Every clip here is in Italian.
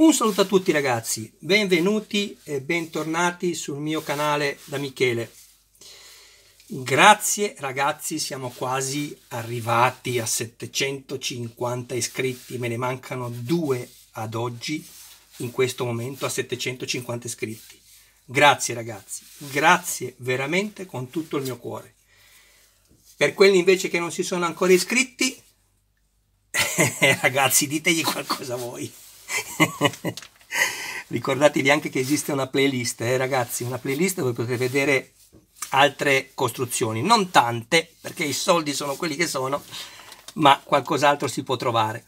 Un saluto a tutti ragazzi, benvenuti e bentornati sul mio canale da Michele. Grazie ragazzi, siamo quasi arrivati a 750 iscritti, me ne mancano due ad oggi, in questo momento a 750 iscritti. Grazie ragazzi, grazie veramente con tutto il mio cuore. Per quelli invece che non si sono ancora iscritti, ragazzi ditegli qualcosa voi. ricordatevi anche che esiste una playlist eh, ragazzi una playlist dove potete vedere altre costruzioni non tante perché i soldi sono quelli che sono ma qualcos'altro si può trovare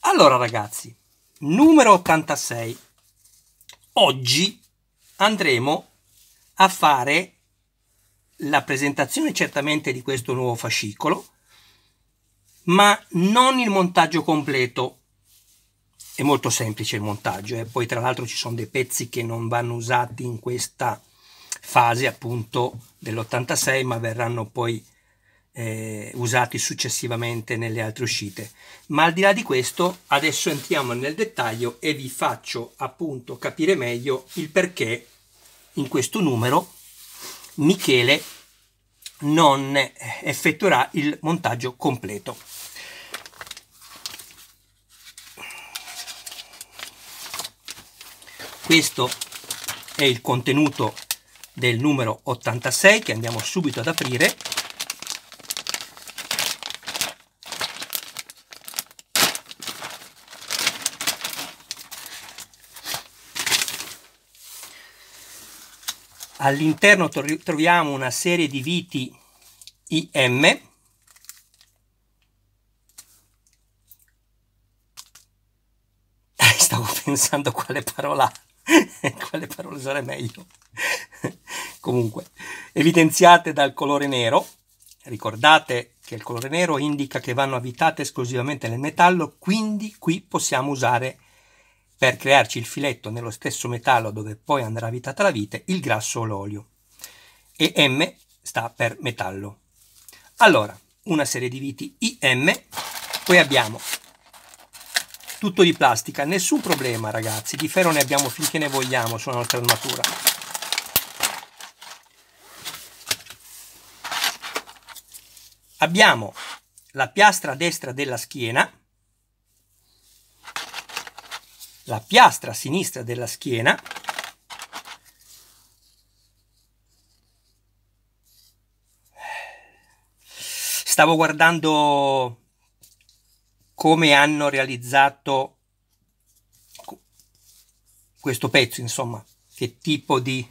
allora ragazzi numero 86 oggi andremo a fare la presentazione certamente di questo nuovo fascicolo ma non il montaggio completo è molto semplice il montaggio e eh. poi tra l'altro ci sono dei pezzi che non vanno usati in questa fase appunto dell'86 ma verranno poi eh, usati successivamente nelle altre uscite ma al di là di questo adesso entriamo nel dettaglio e vi faccio appunto capire meglio il perché in questo numero Michele non effettuerà il montaggio completo Questo è il contenuto del numero 86 che andiamo subito ad aprire. All'interno troviamo una serie di viti IM stavo pensando quale parola quale parola usare meglio. Comunque, evidenziate dal colore nero, ricordate che il colore nero indica che vanno avvitate esclusivamente nel metallo, quindi qui possiamo usare per crearci il filetto nello stesso metallo dove poi andrà avvitata la vite, il grasso o l'olio. E M sta per metallo. Allora, una serie di viti IM, poi abbiamo tutto di plastica, nessun problema ragazzi, di ferro ne abbiamo finché ne vogliamo sulla nostra armatura. Abbiamo la piastra destra della schiena, la piastra sinistra della schiena, stavo guardando come hanno realizzato questo pezzo, insomma, che tipo di,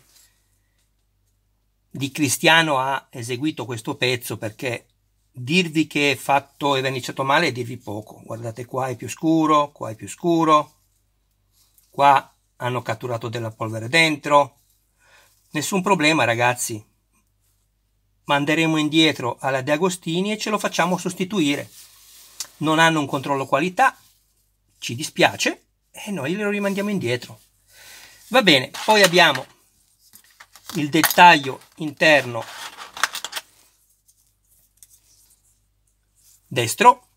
di cristiano ha eseguito questo pezzo, perché dirvi che è fatto e verniciato male è dirvi poco. Guardate qua è più scuro, qua è più scuro, qua hanno catturato della polvere dentro. Nessun problema ragazzi, manderemo indietro alla De Agostini e ce lo facciamo sostituire non hanno un controllo qualità, ci dispiace e noi lo rimandiamo indietro. Va bene, poi abbiamo il dettaglio interno destro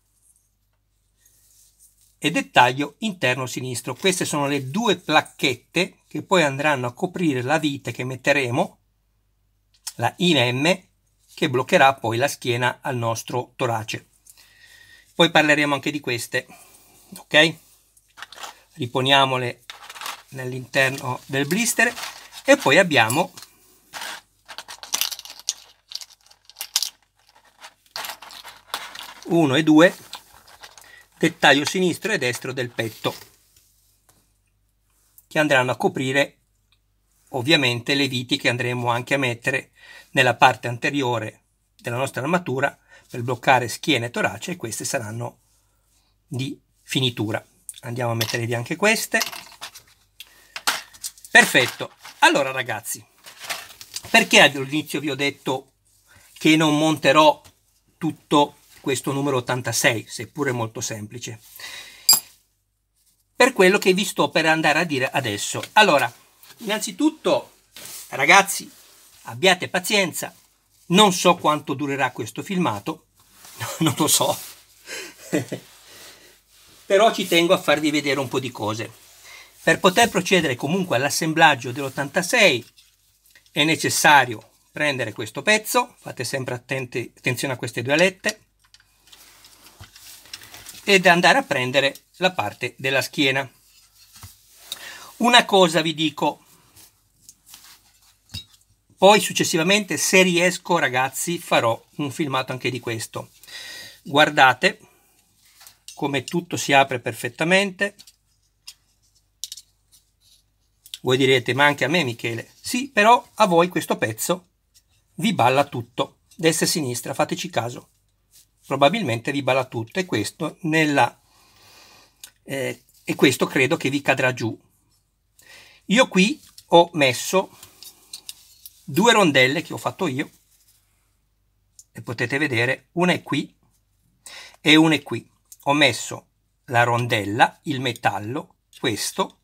e dettaglio interno sinistro. Queste sono le due placchette che poi andranno a coprire la vite che metteremo, la IM, che bloccherà poi la schiena al nostro torace poi parleremo anche di queste ok riponiamole nell'interno del blister e poi abbiamo uno e due dettaglio sinistro e destro del petto che andranno a coprire ovviamente le viti che andremo anche a mettere nella parte anteriore della nostra armatura per bloccare schiena e torace e queste saranno di finitura. Andiamo a mettere via anche queste. Perfetto. Allora ragazzi, perché all'inizio vi ho detto che non monterò tutto questo numero 86, seppure molto semplice? Per quello che vi sto per andare a dire adesso. Allora, innanzitutto, ragazzi, abbiate pazienza, non so quanto durerà questo filmato, non lo so, però ci tengo a farvi vedere un po' di cose. Per poter procedere comunque all'assemblaggio dell'86 è necessario prendere questo pezzo, fate sempre attenti, attenzione a queste due alette, ed andare a prendere la parte della schiena. Una cosa vi dico, poi successivamente, se riesco ragazzi, farò un filmato anche di questo. Guardate come tutto si apre perfettamente. Voi direte, ma anche a me Michele. Sì, però a voi questo pezzo vi balla tutto, destra e sinistra, fateci caso. Probabilmente vi balla tutto e questo, nella, eh, e questo credo che vi cadrà giù. Io qui ho messo due rondelle che ho fatto io e potete vedere una è qui e una è qui ho messo la rondella il metallo questo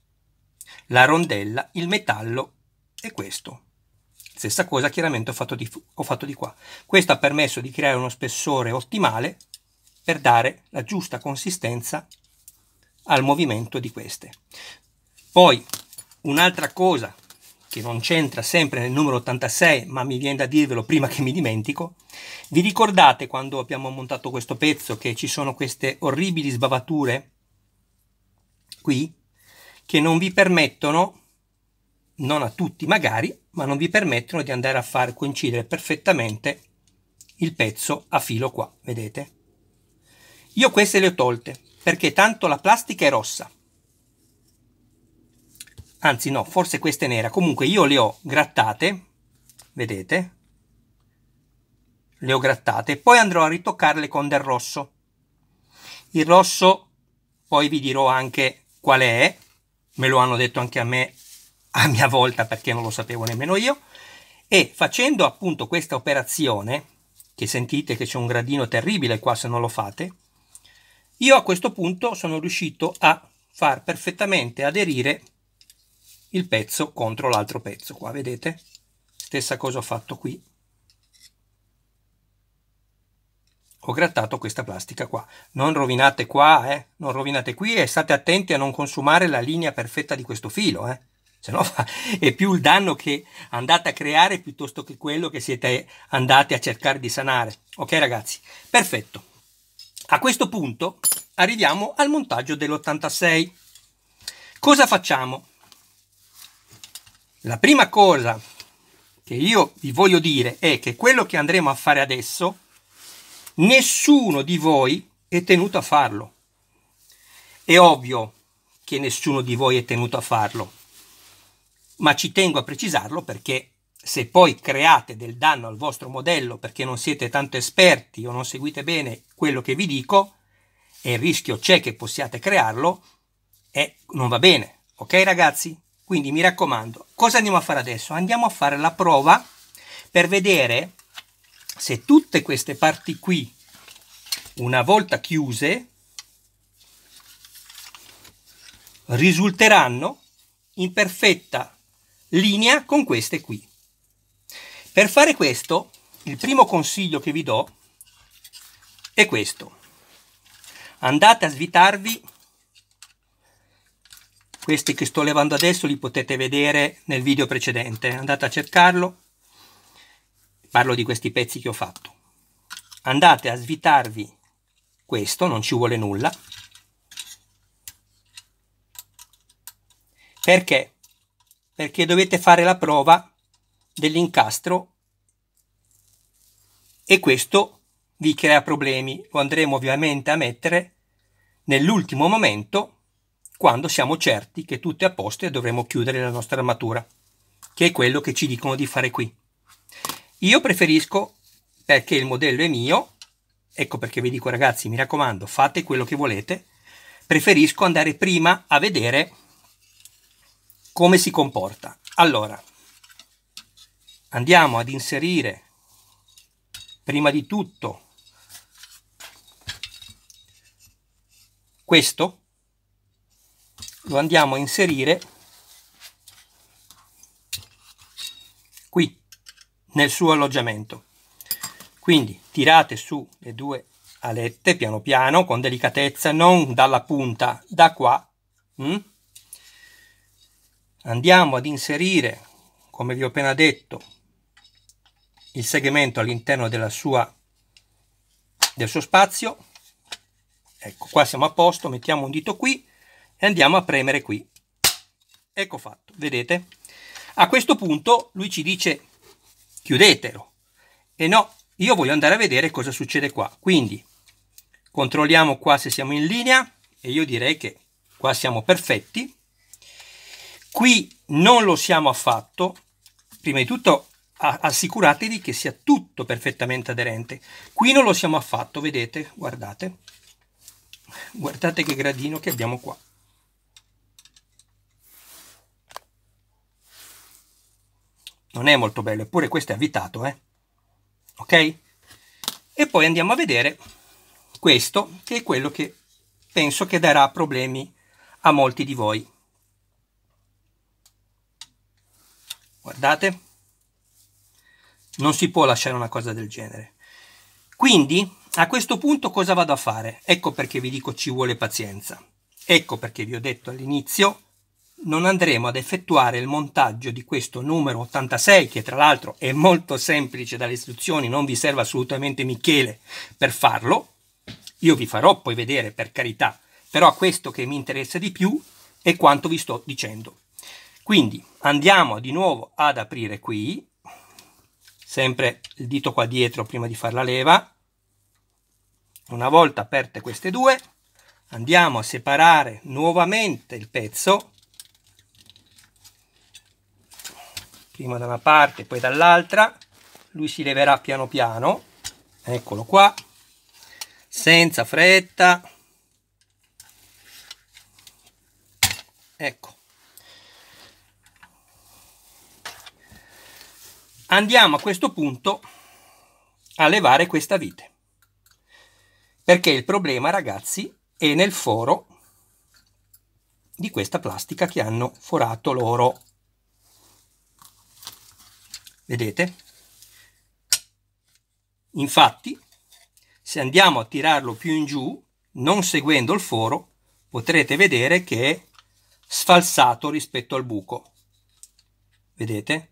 la rondella il metallo e questo stessa cosa chiaramente ho fatto di, ho fatto di qua questo ha permesso di creare uno spessore ottimale per dare la giusta consistenza al movimento di queste poi un'altra cosa che non c'entra sempre nel numero 86, ma mi viene da dirvelo prima che mi dimentico. Vi ricordate quando abbiamo montato questo pezzo che ci sono queste orribili sbavature qui che non vi permettono, non a tutti magari, ma non vi permettono di andare a far coincidere perfettamente il pezzo a filo qua, vedete? Io queste le ho tolte perché tanto la plastica è rossa anzi no, forse questa è nera, comunque io le ho grattate, vedete, le ho grattate, poi andrò a ritoccarle con del rosso. Il rosso poi vi dirò anche qual è, me lo hanno detto anche a me a mia volta perché non lo sapevo nemmeno io, e facendo appunto questa operazione, che sentite che c'è un gradino terribile qua se non lo fate, io a questo punto sono riuscito a far perfettamente aderire il pezzo contro l'altro pezzo qua vedete stessa cosa ho fatto qui ho grattato questa plastica qua non rovinate qua eh? non rovinate qui e state attenti a non consumare la linea perfetta di questo filo eh? se no è più il danno che andate a creare piuttosto che quello che siete andati a cercare di sanare ok ragazzi perfetto a questo punto arriviamo al montaggio dell'86 cosa facciamo la prima cosa che io vi voglio dire è che quello che andremo a fare adesso, nessuno di voi è tenuto a farlo. È ovvio che nessuno di voi è tenuto a farlo, ma ci tengo a precisarlo perché se poi create del danno al vostro modello perché non siete tanto esperti o non seguite bene quello che vi dico, e il rischio c'è che possiate crearlo, e eh, non va bene. Ok ragazzi? Quindi mi raccomando, Cosa andiamo a fare adesso? Andiamo a fare la prova per vedere se tutte queste parti qui, una volta chiuse, risulteranno in perfetta linea con queste qui. Per fare questo, il primo consiglio che vi do è questo. Andate a svitarvi questi che sto levando adesso li potete vedere nel video precedente andate a cercarlo parlo di questi pezzi che ho fatto andate a svitarvi questo non ci vuole nulla perché perché dovete fare la prova dell'incastro e questo vi crea problemi lo andremo ovviamente a mettere nell'ultimo momento quando siamo certi che tutto è a posto e dovremo chiudere la nostra armatura, che è quello che ci dicono di fare qui. Io preferisco, perché il modello è mio, ecco perché vi dico ragazzi, mi raccomando, fate quello che volete, preferisco andare prima a vedere come si comporta. Allora, andiamo ad inserire prima di tutto questo lo andiamo a inserire qui nel suo alloggiamento quindi tirate su le due alette piano piano con delicatezza non dalla punta da qua mm? andiamo ad inserire come vi ho appena detto il segmento all'interno della sua del suo spazio ecco qua siamo a posto mettiamo un dito qui e andiamo a premere qui. Ecco fatto, vedete? A questo punto lui ci dice chiudetelo. E no, io voglio andare a vedere cosa succede qua. Quindi controlliamo qua se siamo in linea e io direi che qua siamo perfetti. Qui non lo siamo affatto. Prima di tutto assicuratevi che sia tutto perfettamente aderente. Qui non lo siamo affatto, vedete? Guardate. Guardate che gradino che abbiamo qua. non è molto bello, eppure questo è avvitato, eh? ok? E poi andiamo a vedere questo, che è quello che penso che darà problemi a molti di voi. Guardate, non si può lasciare una cosa del genere. Quindi, a questo punto cosa vado a fare? Ecco perché vi dico ci vuole pazienza. Ecco perché vi ho detto all'inizio non andremo ad effettuare il montaggio di questo numero 86 che tra l'altro è molto semplice dalle istruzioni, non vi serve assolutamente Michele per farlo. Io vi farò poi vedere per carità, però questo che mi interessa di più è quanto vi sto dicendo. Quindi andiamo di nuovo ad aprire qui, sempre il dito qua dietro prima di fare la leva. Una volta aperte queste due, andiamo a separare nuovamente il pezzo prima da una parte poi dall'altra lui si leverà piano piano eccolo qua senza fretta ecco andiamo a questo punto a levare questa vite perché il problema ragazzi è nel foro di questa plastica che hanno forato loro vedete? Infatti, se andiamo a tirarlo più in giù, non seguendo il foro, potrete vedere che è sfalsato rispetto al buco. Vedete?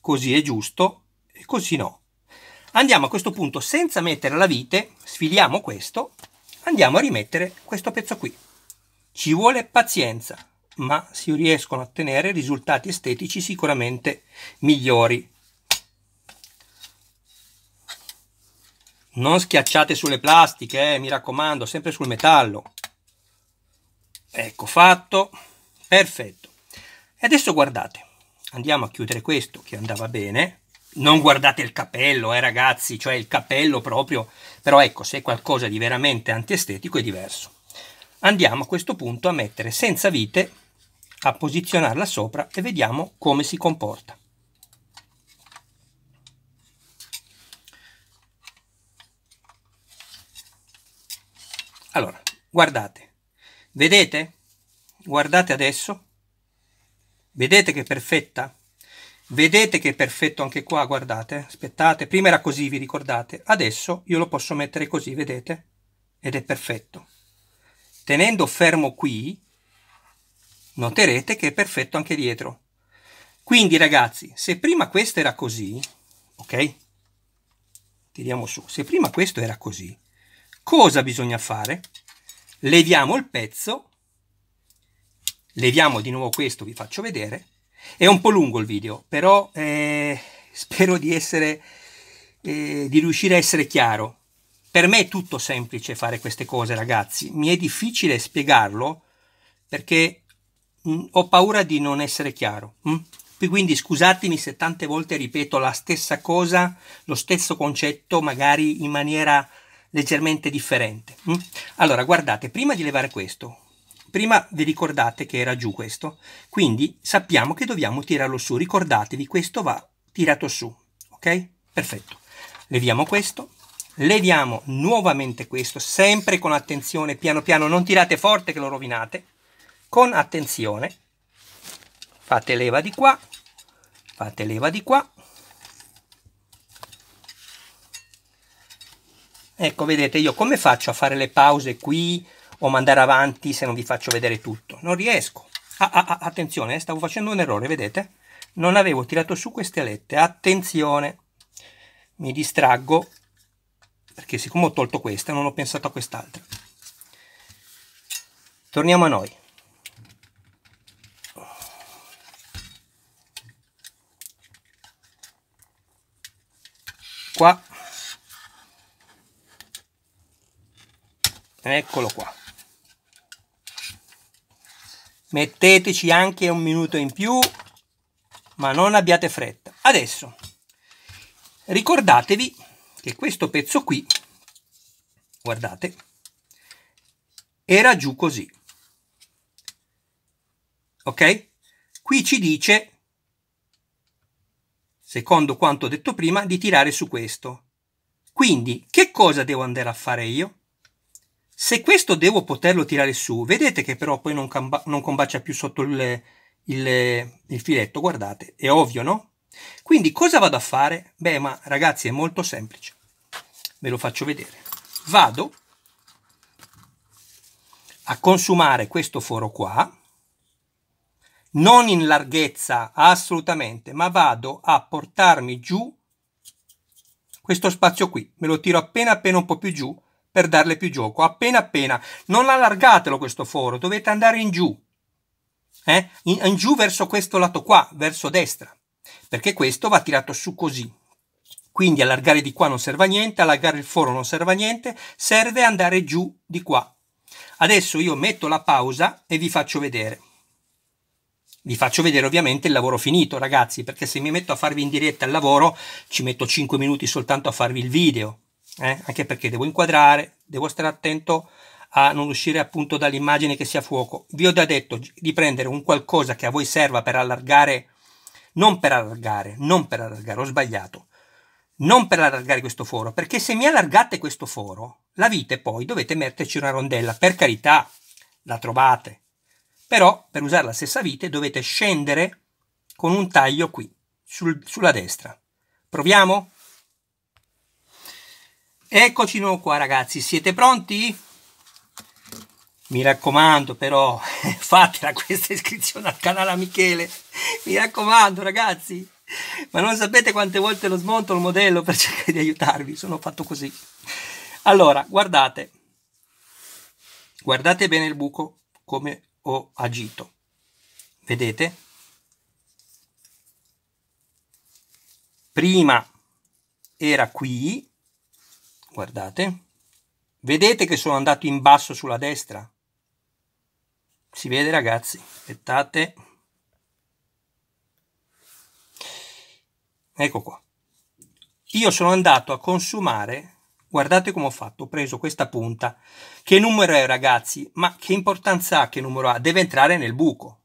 Così è giusto e così no. Andiamo a questo punto senza mettere la vite, sfiliamo questo, andiamo a rimettere questo pezzo qui. Ci vuole pazienza, ma si riescono a ottenere risultati estetici sicuramente migliori. non schiacciate sulle plastiche eh, mi raccomando sempre sul metallo ecco fatto perfetto e adesso guardate andiamo a chiudere questo che andava bene non guardate il capello eh ragazzi cioè il capello proprio però ecco se è qualcosa di veramente antiestetico è diverso andiamo a questo punto a mettere senza vite a posizionarla sopra e vediamo come si comporta Allora, guardate, vedete? Guardate adesso, vedete che è perfetta? Vedete che è perfetto anche qua, guardate, aspettate, prima era così, vi ricordate? Adesso io lo posso mettere così, vedete? Ed è perfetto. Tenendo fermo qui, noterete che è perfetto anche dietro. Quindi ragazzi, se prima questo era così, ok? Tiriamo su, se prima questo era così, cosa bisogna fare? Leviamo il pezzo, leviamo di nuovo questo, vi faccio vedere. È un po' lungo il video, però eh, spero di, essere, eh, di riuscire a essere chiaro. Per me è tutto semplice fare queste cose, ragazzi. Mi è difficile spiegarlo perché mh, mm, ho paura di non essere chiaro. Mh? Mm? Quindi scusatemi se tante volte ripeto la stessa cosa, lo stesso concetto, magari in maniera leggermente differente. Mm? Allora, guardate, prima di levare questo, prima vi ricordate che era giù questo, quindi sappiamo che dobbiamo tirarlo su, ricordatevi, questo va tirato su, ok? Perfetto. Leviamo questo, leviamo nuovamente questo, sempre con attenzione, piano piano, non tirate forte che lo rovinate, con attenzione, fate leva di qua, fate leva di qua, Ecco, vedete, io come faccio a fare le pause qui o mandare avanti se non vi faccio vedere tutto? Non riesco. Ah, ah, ah, attenzione, eh, stavo facendo un errore, vedete? Non avevo tirato su queste alette. Attenzione, mi distraggo perché siccome ho tolto questa non ho pensato a quest'altra. Torniamo a noi. Qua eccolo qua metteteci anche un minuto in più ma non abbiate fretta adesso ricordatevi che questo pezzo qui guardate era giù così ok qui ci dice secondo quanto detto prima di tirare su questo quindi che cosa devo andare a fare io se questo devo poterlo tirare su, vedete che però poi non, camba- non combacia più sotto il, il, il filetto, guardate, è ovvio, no? Quindi cosa vado a fare? Beh, ma ragazzi è molto semplice, ve lo faccio vedere. Vado a consumare questo foro qua, non in larghezza assolutamente, ma vado a portarmi giù questo spazio qui, me lo tiro appena appena un po' più giù, per darle più gioco, appena appena. Non allargatelo questo foro, dovete andare in giù, eh? in, in giù verso questo lato qua, verso destra, perché questo va tirato su così. Quindi allargare di qua non serve a niente, allargare il foro non serve a niente, serve andare giù di qua. Adesso io metto la pausa e vi faccio vedere. Vi faccio vedere ovviamente il lavoro finito ragazzi, perché se mi metto a farvi in diretta il lavoro ci metto 5 minuti soltanto a farvi il video eh? anche perché devo inquadrare, devo stare attento a non uscire appunto dall'immagine che sia fuoco. Vi ho già detto di prendere un qualcosa che a voi serva per allargare, non per allargare, non per allargare, ho sbagliato, non per allargare questo foro, perché se mi allargate questo foro, la vite poi dovete metterci una rondella, per carità, la trovate, però per usare la stessa vite dovete scendere con un taglio qui, sul, sulla destra. Proviamo? Eccoci noi qua ragazzi, siete pronti? Mi raccomando però, fatela questa iscrizione al canale a Michele, mi raccomando ragazzi, ma non sapete quante volte lo smonto il modello per cercare di aiutarvi, sono fatto così. Allora, guardate, guardate bene il buco come ho agito, vedete? Prima era qui, Guardate. Vedete che sono andato in basso sulla destra? Si vede ragazzi? Aspettate. Ecco qua. Io sono andato a consumare, guardate come ho fatto, ho preso questa punta. Che numero è ragazzi? Ma che importanza ha che numero ha? Deve entrare nel buco.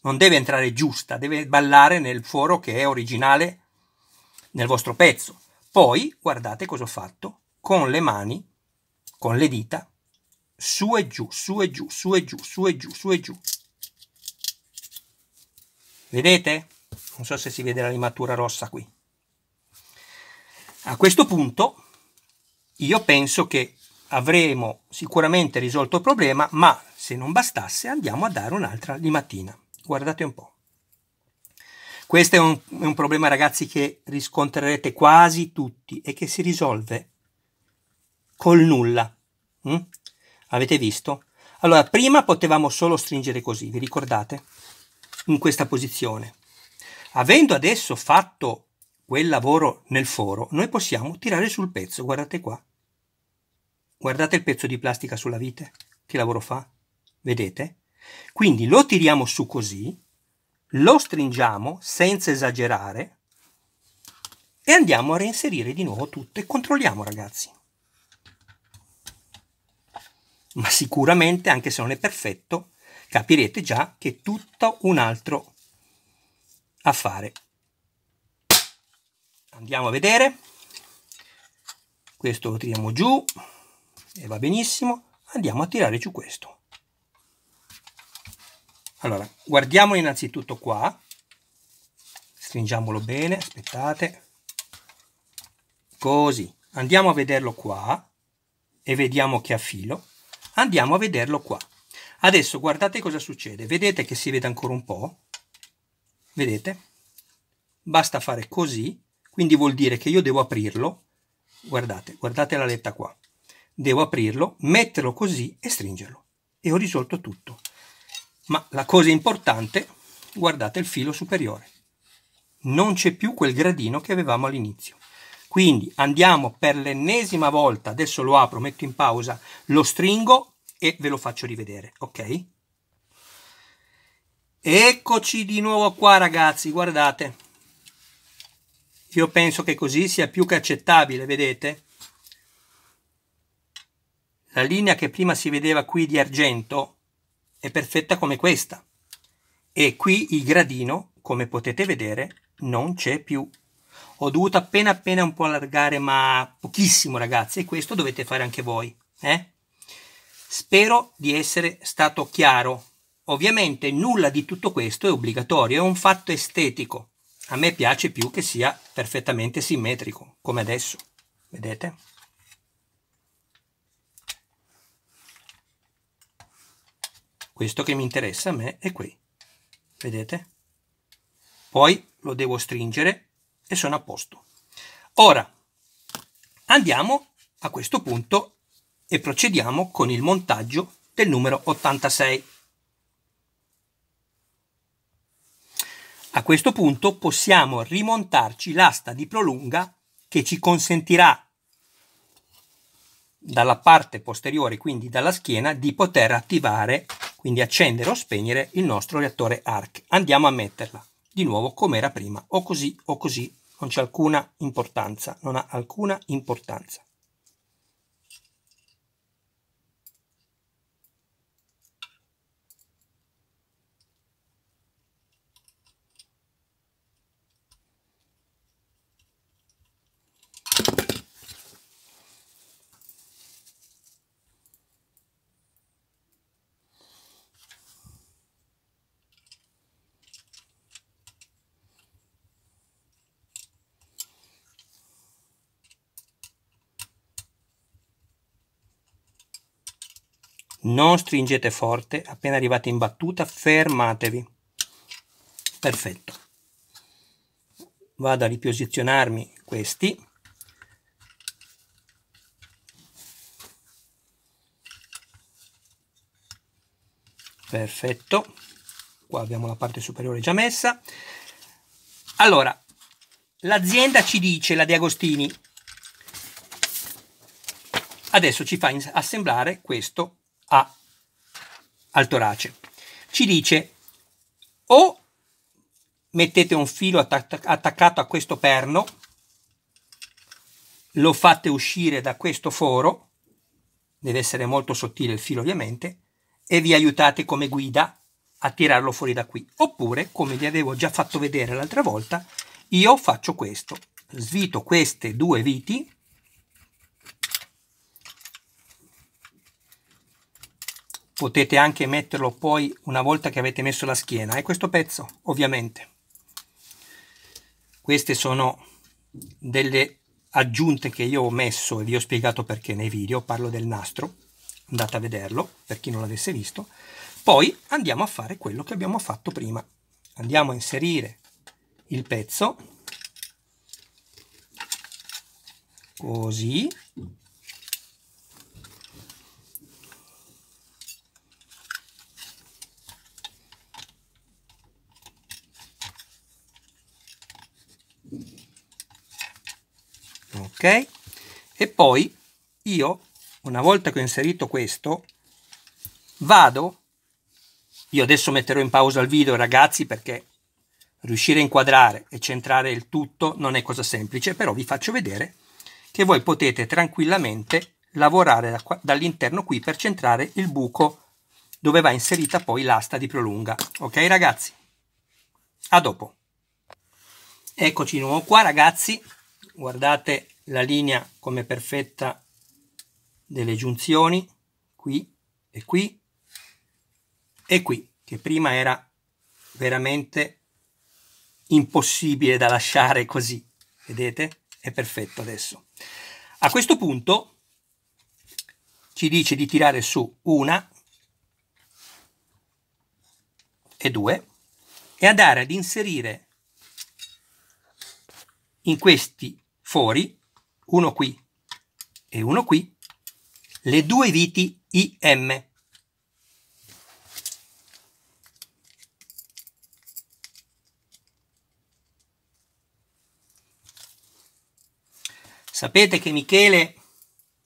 Non deve entrare giusta, deve ballare nel foro che è originale nel vostro pezzo. Poi guardate cosa ho fatto con le mani, con le dita, su e giù, su e giù, su e giù, su e giù, su e giù. Vedete? Non so se si vede la limatura rossa qui. A questo punto io penso che avremo sicuramente risolto il problema, ma se non bastasse andiamo a dare un'altra limatina. Guardate un po'. Questo è un, è un problema, ragazzi, che riscontrerete quasi tutti e che si risolve col nulla. Mm? Avete visto? Allora, prima potevamo solo stringere così, vi ricordate? In questa posizione. Avendo adesso fatto quel lavoro nel foro, noi possiamo tirare sul pezzo, guardate qua. Guardate il pezzo di plastica sulla vite, che lavoro fa? Vedete? Quindi lo tiriamo su così, lo stringiamo senza esagerare e andiamo a reinserire di nuovo tutto e controlliamo ragazzi ma sicuramente, anche se non è perfetto, capirete già che è tutto un altro affare. Andiamo a vedere. Questo lo tiriamo giù e va benissimo. Andiamo a tirare giù questo. Allora, guardiamolo innanzitutto qua. Stringiamolo bene, aspettate. Così. Andiamo a vederlo qua e vediamo che ha filo. Andiamo a vederlo qua. Adesso guardate cosa succede. Vedete che si vede ancora un po'? Vedete? Basta fare così, quindi vuol dire che io devo aprirlo. Guardate, guardate la letta qua. Devo aprirlo, metterlo così e stringerlo. E ho risolto tutto. Ma la cosa importante, guardate il filo superiore. Non c'è più quel gradino che avevamo all'inizio. Quindi andiamo per l'ennesima volta, adesso lo apro, metto in pausa, lo stringo e ve lo faccio rivedere, ok? Eccoci di nuovo qua ragazzi, guardate. Io penso che così sia più che accettabile, vedete? La linea che prima si vedeva qui di argento è perfetta come questa. E qui il gradino, come potete vedere, non c'è più ho dovuto appena appena un po' allargare ma pochissimo ragazzi e questo dovete fare anche voi eh? spero di essere stato chiaro ovviamente nulla di tutto questo è obbligatorio è un fatto estetico a me piace più che sia perfettamente simmetrico come adesso vedete questo che mi interessa a me è qui vedete poi lo devo stringere e sono a posto. Ora andiamo a questo punto e procediamo con il montaggio del numero 86. A questo punto possiamo rimontarci l'asta di prolunga che ci consentirà dalla parte posteriore, quindi dalla schiena, di poter attivare, quindi accendere o spegnere il nostro reattore ARC. Andiamo a metterla di nuovo come era prima, o così o così non c'è alcuna importanza, non ha alcuna importanza. Non stringete forte, appena arrivate in battuta fermatevi. Perfetto. Vado a riposizionarmi questi. Perfetto. Qua abbiamo la parte superiore già messa. Allora, l'azienda ci dice, la Di Agostini, adesso ci fa assemblare questo a al torace. Ci dice o mettete un filo attac attaccato a questo perno, lo fate uscire da questo foro, deve essere molto sottile il filo ovviamente, e vi aiutate come guida a tirarlo fuori da qui. Oppure, come vi avevo già fatto vedere l'altra volta, io faccio questo, svito queste due viti potete anche metterlo poi una volta che avete messo la schiena è questo pezzo ovviamente queste sono delle aggiunte che io ho messo e vi ho spiegato perché nei video parlo del nastro andate a vederlo per chi non l'avesse visto poi andiamo a fare quello che abbiamo fatto prima andiamo a inserire il pezzo così ok? E poi io, una volta che ho inserito questo, vado, io adesso metterò in pausa il video ragazzi perché riuscire a inquadrare e centrare il tutto non è cosa semplice, però vi faccio vedere che voi potete tranquillamente lavorare da dall'interno qui per centrare il buco dove va inserita poi l'asta di prolunga. Ok ragazzi? A dopo. Eccoci di nuovo qua ragazzi, guardate la linea come perfetta delle giunzioni qui e qui e qui che prima era veramente impossibile da lasciare così vedete è perfetto adesso a questo punto ci dice di tirare su una e due e andare ad inserire in questi fori uno qui e uno qui, le due viti IM. Sapete che Michele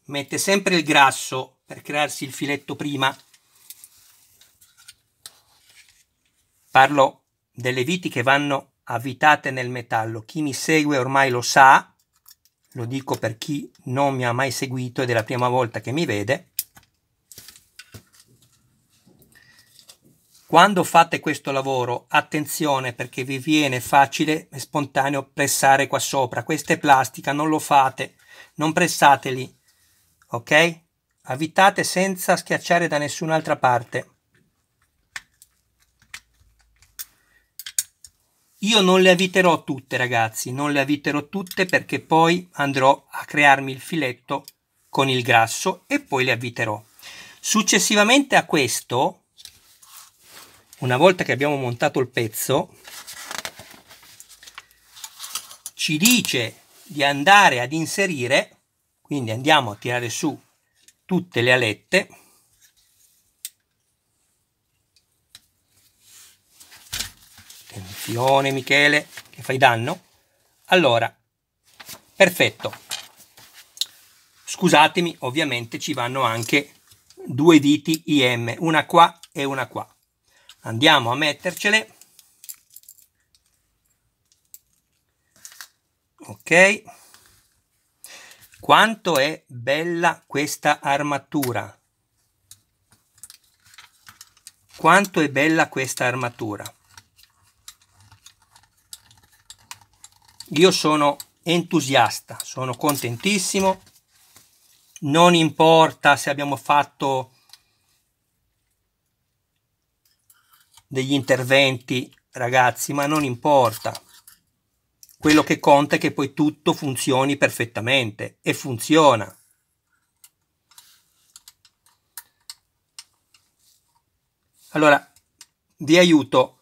mette sempre il grasso per crearsi il filetto prima. Parlo delle viti che vanno avvitate nel metallo. Chi mi segue ormai lo sa, lo dico per chi non mi ha mai seguito ed è la prima volta che mi vede, quando fate questo lavoro, attenzione perché vi viene facile e spontaneo pressare qua sopra. Questa è plastica, non lo fate, non pressateli, ok? Avvitate senza schiacciare da nessun'altra parte. Io non le avviterò tutte ragazzi, non le avviterò tutte perché poi andrò a crearmi il filetto con il grasso e poi le avviterò. Successivamente a questo, una volta che abbiamo montato il pezzo, ci dice di andare ad inserire, quindi andiamo a tirare su tutte le alette, Ione, Michele, che fai danno. Allora, perfetto. Scusatemi, ovviamente ci vanno anche due diti IM, una qua e una qua. Andiamo a mettercele. Ok. Quanto è bella questa armatura? Quanto è bella questa armatura? io sono entusiasta, sono contentissimo, non importa se abbiamo fatto degli interventi ragazzi, ma non importa, quello che conta è che poi tutto funzioni perfettamente e funziona. Allora, vi aiuto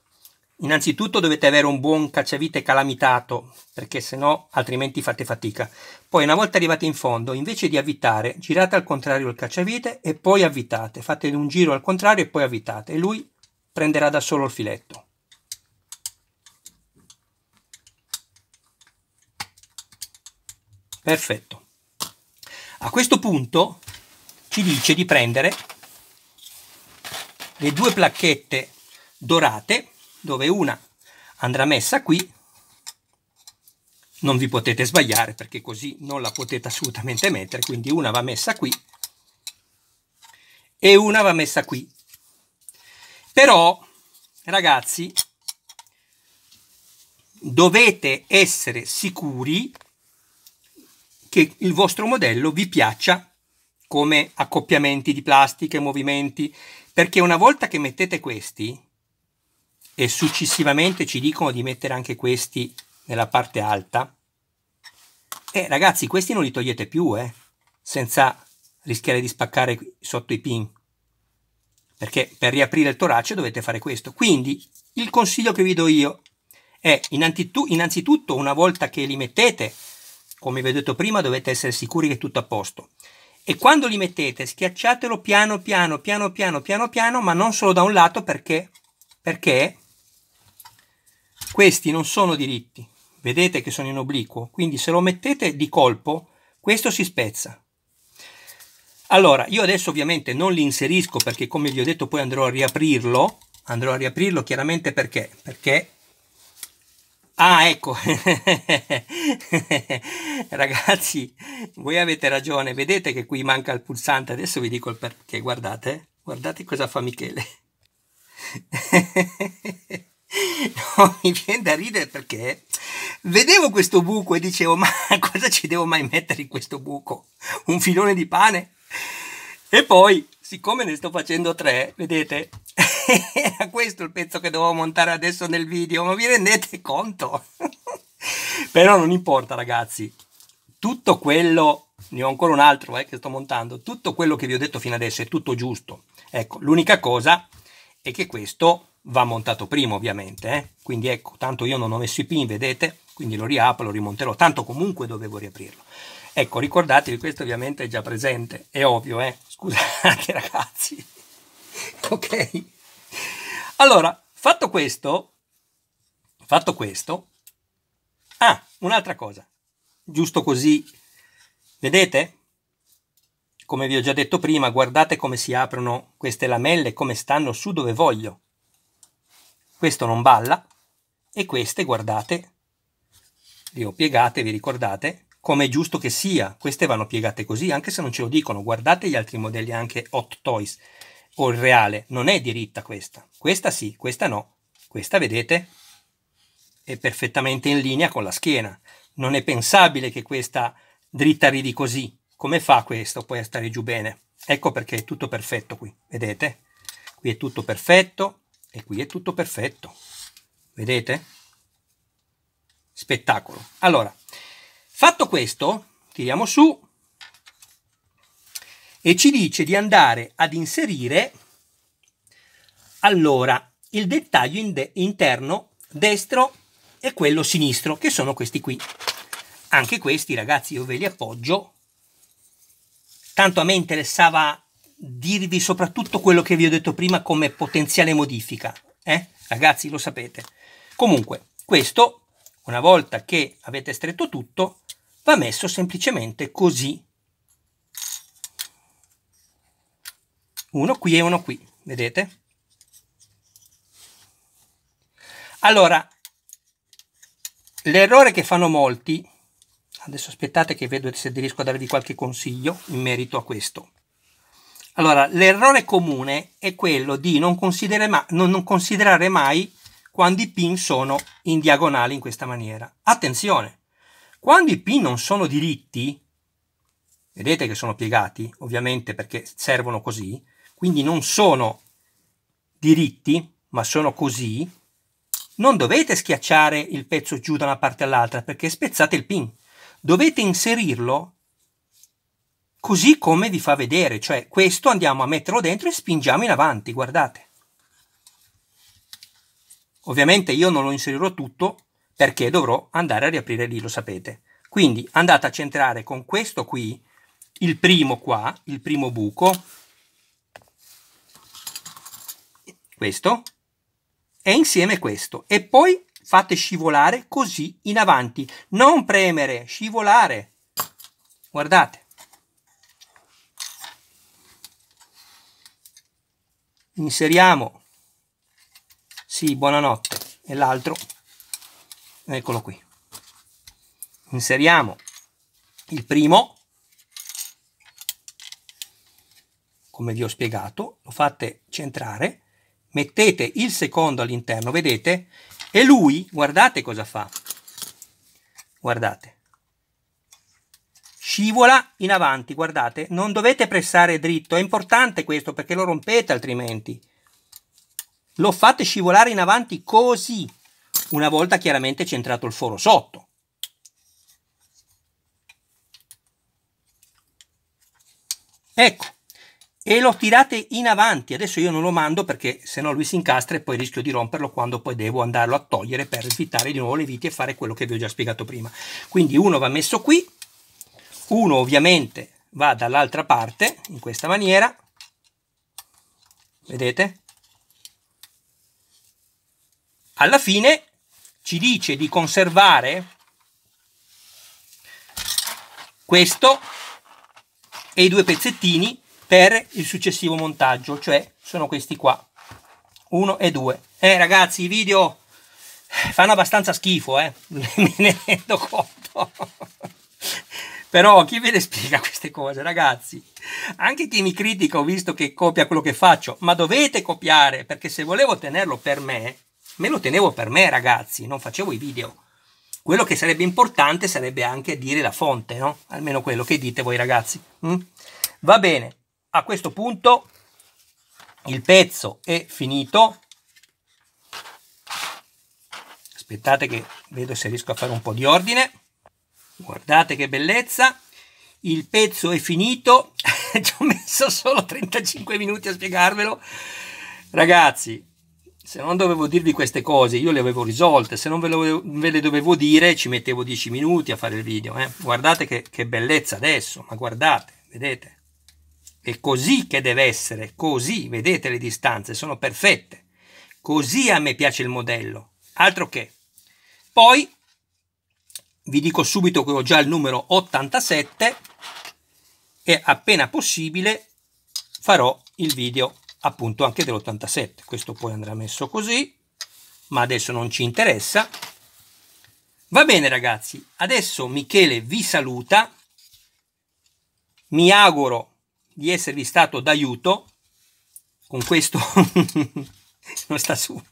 Innanzitutto dovete avere un buon cacciavite calamitato, perché se no altrimenti fate fatica. Poi una volta arrivati in fondo, invece di avvitare, girate al contrario il cacciavite e poi avvitate. Fate un giro al contrario e poi avvitate e lui prenderà da solo il filetto. Perfetto. A questo punto ci dice di prendere le due placchette dorate dove una andrà messa qui non vi potete sbagliare perché così non la potete assolutamente mettere quindi una va messa qui e una va messa qui però ragazzi dovete essere sicuri che il vostro modello vi piaccia come accoppiamenti di plastica e movimenti, perché una volta che mettete questi, e successivamente ci dicono di mettere anche questi nella parte alta. E eh, ragazzi, questi non li togliete più, eh, senza rischiare di spaccare sotto i pin, perché per riaprire il torace dovete fare questo. Quindi il consiglio che vi do io è innanzitutto una volta che li mettete, come vi ho detto prima, dovete essere sicuri che è tutto a posto. E quando li mettete, schiacciatelo piano piano, piano piano, piano piano, ma non solo da un lato perché, perché questi non sono diritti, vedete che sono in obliquo, quindi se lo mettete di colpo, questo si spezza. Allora, io adesso ovviamente non li inserisco perché come vi ho detto poi andrò a riaprirlo, andrò a riaprirlo chiaramente perché? Perché Ah, ecco, ragazzi, voi avete ragione, vedete che qui manca il pulsante, adesso vi dico il perché, guardate, guardate cosa fa Michele. mi viene da ridere perché vedevo questo buco e dicevo ma cosa ci devo mai mettere in questo buco? Un filone di pane? E poi, siccome ne sto facendo tre, vedete, era questo il pezzo che dovevo montare adesso nel video, ma vi rendete conto? Però non importa ragazzi, tutto quello, ne ho ancora un altro eh, che sto montando, tutto quello che vi ho detto fino adesso è tutto giusto. Ecco, l'unica cosa è che questo va montato prima ovviamente, eh? quindi ecco, tanto io non ho messo i pin, vedete, quindi lo riapro, lo rimonterò, tanto comunque dovevo riaprirlo. Ecco, ricordatevi, questo ovviamente è già presente, è ovvio, eh? scusate ragazzi. ok? Allora, fatto questo, fatto questo, ah, un'altra cosa, giusto così, vedete? Come vi ho già detto prima, guardate come si aprono queste lamelle, come stanno su dove voglio questo non balla e queste, guardate, le ho piegate, vi ricordate? Come è giusto che sia, queste vanno piegate così, anche se non ce lo dicono. Guardate gli altri modelli, anche Hot Toys o il reale, non è diritta questa. Questa sì, questa no. Questa, vedete, è perfettamente in linea con la schiena. Non è pensabile che questa dritta ridi così. Come fa questo poi a stare giù bene? Ecco perché è tutto perfetto qui, vedete? Qui è tutto perfetto, e qui è tutto perfetto vedete spettacolo allora fatto questo tiriamo su e ci dice di andare ad inserire allora il dettaglio in de interno destro e quello sinistro che sono questi qui anche questi ragazzi io ve li appoggio tanto a me interessava dirvi soprattutto quello che vi ho detto prima come potenziale modifica. Eh? Ragazzi, lo sapete. Comunque, questo, una volta che avete stretto tutto, va messo semplicemente così. Uno qui e uno qui, vedete? Allora, l'errore che fanno molti, adesso aspettate che vedo se riesco a darvi qualche consiglio in merito a questo allora, l'errore comune è quello di non, ma non, non considerare mai quando i pin sono in diagonale in questa maniera. Attenzione, quando i pin non sono diritti, vedete che sono piegati, ovviamente perché servono così, quindi non sono diritti, ma sono così, non dovete schiacciare il pezzo giù da una parte all'altra perché spezzate il pin. Dovete inserirlo così come vi fa vedere, cioè questo andiamo a metterlo dentro e spingiamo in avanti, guardate. Ovviamente io non lo inserirò tutto perché dovrò andare a riaprire lì, lo sapete. Quindi andate a centrare con questo qui, il primo qua, il primo buco, questo, e insieme questo. E poi fate scivolare così in avanti, non premere, scivolare. Guardate. inseriamo sì buonanotte e l'altro eccolo qui inseriamo il primo come vi ho spiegato lo fate centrare mettete il secondo all'interno vedete e lui guardate cosa fa guardate scivola in avanti, guardate, non dovete pressare dritto, è importante questo perché lo rompete altrimenti. Lo fate scivolare in avanti così, una volta chiaramente centrato il foro sotto. Ecco, e lo tirate in avanti, adesso io non lo mando perché se no lui si incastra e poi rischio di romperlo quando poi devo andarlo a togliere per svitare di nuovo le viti e fare quello che vi ho già spiegato prima. Quindi uno va messo qui, uno ovviamente va dall'altra parte in questa maniera vedete alla fine ci dice di conservare questo e i due pezzettini per il successivo montaggio cioè sono questi qua uno e due eh ragazzi i video fanno abbastanza schifo eh me ne rendo conto però chi ve le spiega queste cose, ragazzi? Anche chi mi critica, ho visto che copia quello che faccio, ma dovete copiare, perché se volevo tenerlo per me, me lo tenevo per me, ragazzi, non facevo i video. Quello che sarebbe importante sarebbe anche dire la fonte, no? Almeno quello che dite voi, ragazzi. Mm? Va bene, a questo punto il pezzo è finito. Aspettate che vedo se riesco a fare un po' di ordine. Guardate che bellezza, il pezzo è finito, ci ho messo solo 35 minuti a spiegarvelo. Ragazzi, se non dovevo dirvi queste cose, io le avevo risolte, se non ve, lo, ve le dovevo dire ci mettevo 10 minuti a fare il video. Eh. Guardate che, che bellezza adesso, ma guardate, vedete? È così che deve essere, così, vedete le distanze, sono perfette. Così a me piace il modello, altro che. Poi vi dico subito che ho già il numero 87 e appena possibile farò il video appunto anche dell'87 questo poi andrà messo così ma adesso non ci interessa va bene ragazzi adesso Michele vi saluta mi auguro di esservi stato d'aiuto con questo non sta su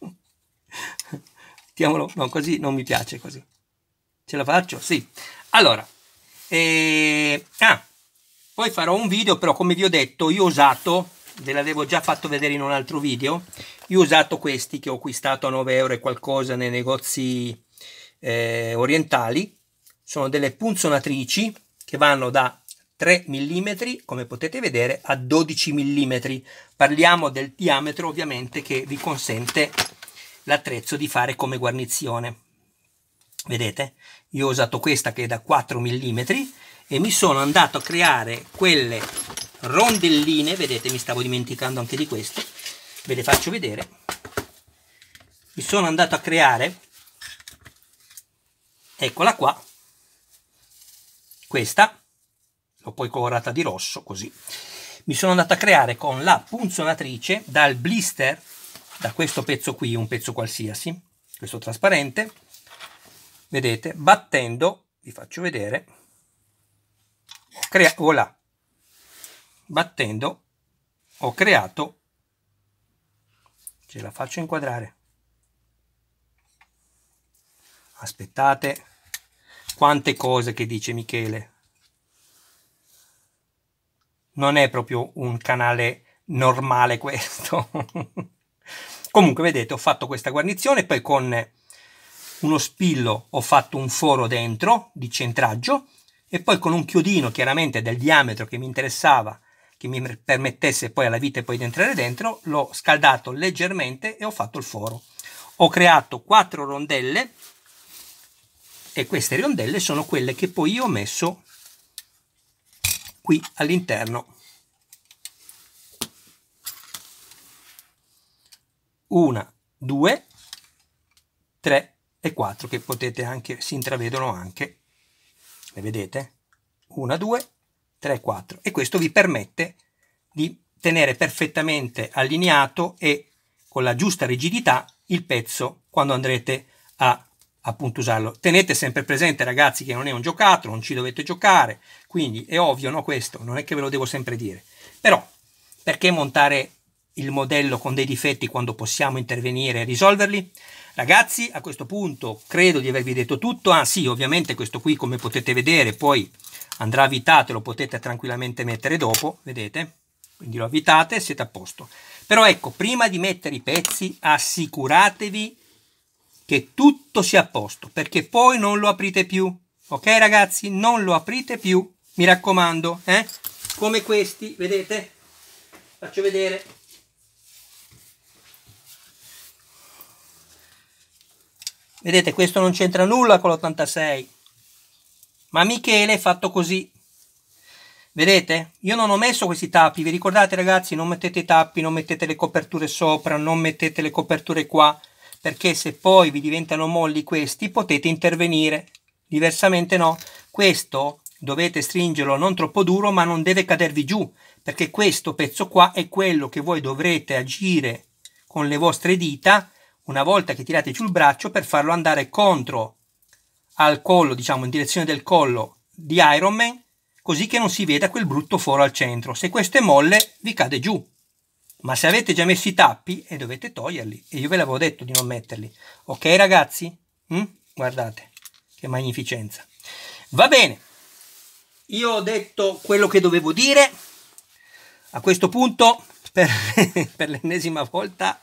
mettiamolo no così non mi piace così Ce la faccio? Sì. Allora, eh, ah, poi farò un video, però come vi ho detto, io ho usato, ve l'avevo già fatto vedere in un altro video, io ho usato questi che ho acquistato a 9 euro e qualcosa nei negozi eh, orientali. Sono delle punzonatrici che vanno da 3 mm, come potete vedere, a 12 mm. Parliamo del diametro ovviamente che vi consente l'attrezzo di fare come guarnizione. Vedete? io ho usato questa che è da 4 mm e mi sono andato a creare quelle rondelline vedete mi stavo dimenticando anche di queste ve le faccio vedere mi sono andato a creare eccola qua questa l'ho poi colorata di rosso così mi sono andato a creare con la punzonatrice dal blister da questo pezzo qui un pezzo qualsiasi questo trasparente vedete battendo vi faccio vedere crea voilà oh battendo ho creato ce la faccio inquadrare aspettate quante cose che dice Michele non è proprio un canale normale questo comunque vedete ho fatto questa guarnizione poi con uno spillo ho fatto un foro dentro di centraggio e poi con un chiodino chiaramente del diametro che mi interessava che mi permettesse poi alla vite poi di entrare dentro l'ho scaldato leggermente e ho fatto il foro ho creato quattro rondelle e queste rondelle sono quelle che poi io ho messo qui all'interno una due tre e 4 che potete anche, si intravedono anche, le vedete? 1, 2, 3, 4 e questo vi permette di tenere perfettamente allineato e con la giusta rigidità il pezzo quando andrete a appunto usarlo. Tenete sempre presente ragazzi che non è un giocattolo, non ci dovete giocare, quindi è ovvio no questo, non è che ve lo devo sempre dire. Però perché montare il modello con dei difetti quando possiamo intervenire e risolverli? Ragazzi, a questo punto credo di avervi detto tutto. Ah sì, ovviamente questo qui come potete vedere poi andrà avvitato, lo potete tranquillamente mettere dopo, vedete? Quindi lo avvitate e siete a posto. Però ecco, prima di mettere i pezzi assicuratevi che tutto sia a posto, perché poi non lo aprite più. Ok ragazzi? Non lo aprite più, mi raccomando, eh? Come questi, vedete? Faccio vedere. Vedete, questo non c'entra nulla con l'86. Ma Michele è fatto così. Vedete? Io non ho messo questi tappi. Vi ricordate ragazzi? Non mettete i tappi, non mettete le coperture sopra, non mettete le coperture qua. Perché se poi vi diventano molli questi, potete intervenire. Diversamente no. Questo dovete stringerlo non troppo duro, ma non deve cadervi giù. Perché questo pezzo qua è quello che voi dovrete agire con le vostre dita una volta che tirate giù il braccio per farlo andare contro al collo, diciamo in direzione del collo di Iron Man, così che non si veda quel brutto foro al centro. Se questo è molle vi cade giù, ma se avete già messo i tappi e eh, dovete toglierli, e io ve l'avevo detto di non metterli. Ok ragazzi? Mm? Guardate, che magnificenza. Va bene, io ho detto quello che dovevo dire. A questo punto, per, per l'ennesima volta,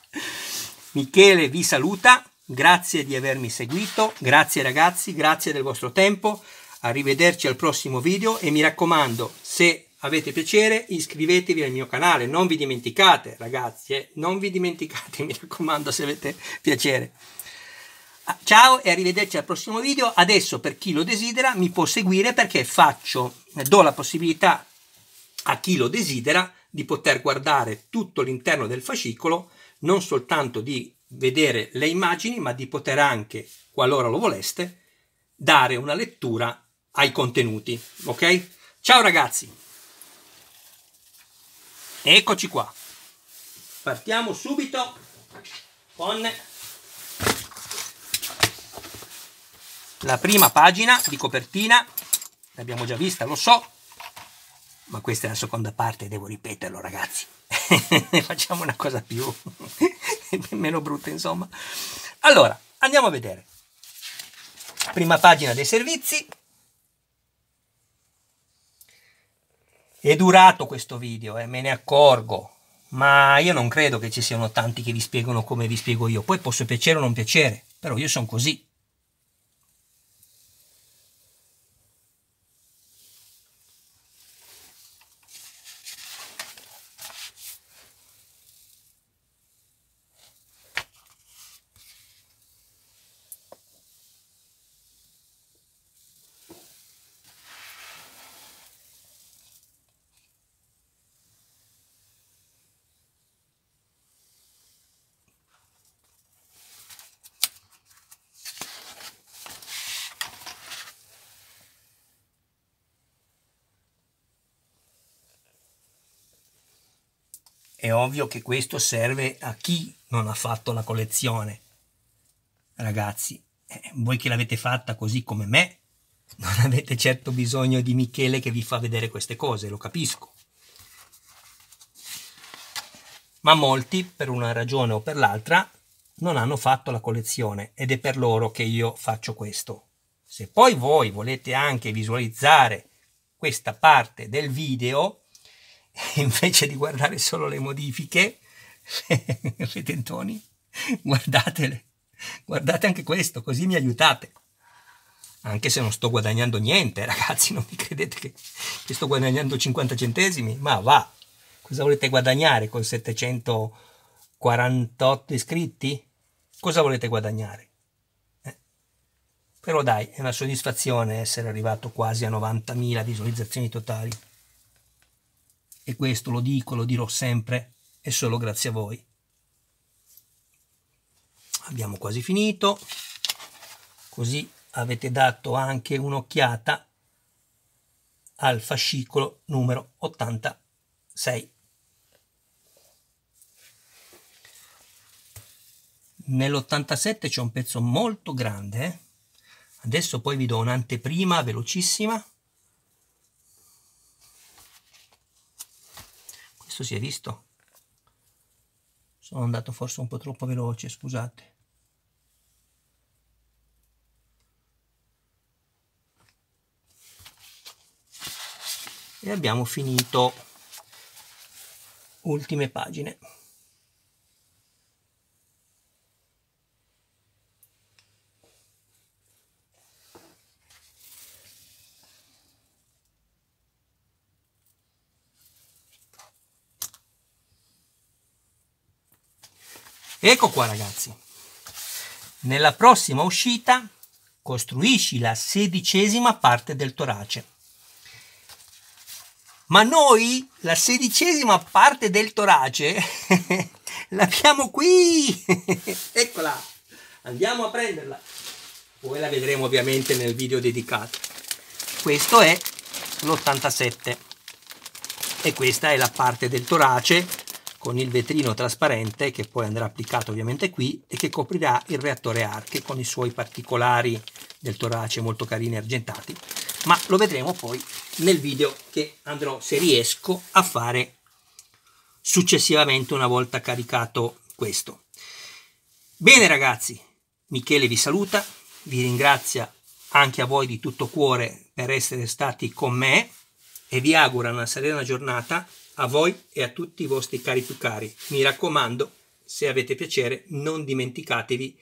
Michele vi saluta, grazie di avermi seguito, grazie ragazzi, grazie del vostro tempo, arrivederci al prossimo video e mi raccomando, se avete piacere iscrivetevi al mio canale, non vi dimenticate ragazzi, eh? non vi dimenticate, mi raccomando se avete piacere. Ah, ciao e arrivederci al prossimo video. Adesso per chi lo desidera mi può seguire perché faccio, do la possibilità a chi lo desidera di poter guardare tutto l'interno del fascicolo non soltanto di vedere le immagini, ma di poter anche, qualora lo voleste, dare una lettura ai contenuti. Ok? Ciao ragazzi! Eccoci qua. Partiamo subito con la prima pagina di copertina. L'abbiamo già vista, lo so, ma questa è la seconda parte, devo ripeterlo ragazzi. facciamo una cosa più meno brutta, insomma. Allora, andiamo a vedere. Prima pagina dei servizi. È durato questo video, eh, me ne accorgo, ma io non credo che ci siano tanti che vi spiegano come vi spiego io. Poi posso piacere o non piacere, però io sono così. È ovvio che questo serve a chi non ha fatto la collezione. Ragazzi, eh, voi che l'avete fatta così come me, non avete certo bisogno di Michele che vi fa vedere queste cose, lo capisco. Ma molti, per una ragione o per l'altra, non hanno fatto la collezione ed è per loro che io faccio questo. Se poi voi volete anche visualizzare questa parte del video, invece di guardare solo le modifiche, le tentoni, guardatele, guardate anche questo, così mi aiutate. Anche se non sto guadagnando niente, ragazzi, non mi credete che, che sto guadagnando 50 centesimi, ma va, cosa volete guadagnare con 748 iscritti? Cosa volete guadagnare? Eh. Però dai, è una soddisfazione essere arrivato quasi a 90.000 visualizzazioni totali e questo lo dico, lo dirò sempre e solo grazie a voi. Abbiamo quasi finito, così avete dato anche un'occhiata al fascicolo numero 86. Nell'87 c'è un pezzo molto grande, eh? adesso poi vi do un'anteprima velocissima prezzo si è visto sono andato forse un po' troppo veloce scusate e abbiamo finito ultime pagine Ecco qua ragazzi, nella prossima uscita costruisci la sedicesima parte del torace. Ma noi la sedicesima parte del torace l'abbiamo qui! Eccola! Andiamo a prenderla. Poi la vedremo ovviamente nel video dedicato. Questo è l'87 e questa è la parte del torace con il vetrino trasparente che poi andrà applicato ovviamente qui e che coprirà il reattore arche con i suoi particolari del torace molto carini argentati ma lo vedremo poi nel video che andrò se riesco a fare successivamente una volta caricato questo bene ragazzi Michele vi saluta vi ringrazia anche a voi di tutto cuore per essere stati con me e vi auguro una serena giornata a voi e a tutti i vostri cari più cari. Mi raccomando, se avete piacere, non dimenticatevi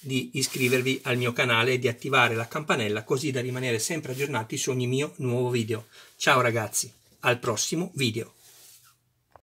di iscrivervi al mio canale e di attivare la campanella così da rimanere sempre aggiornati su ogni mio nuovo video. Ciao ragazzi, al prossimo video.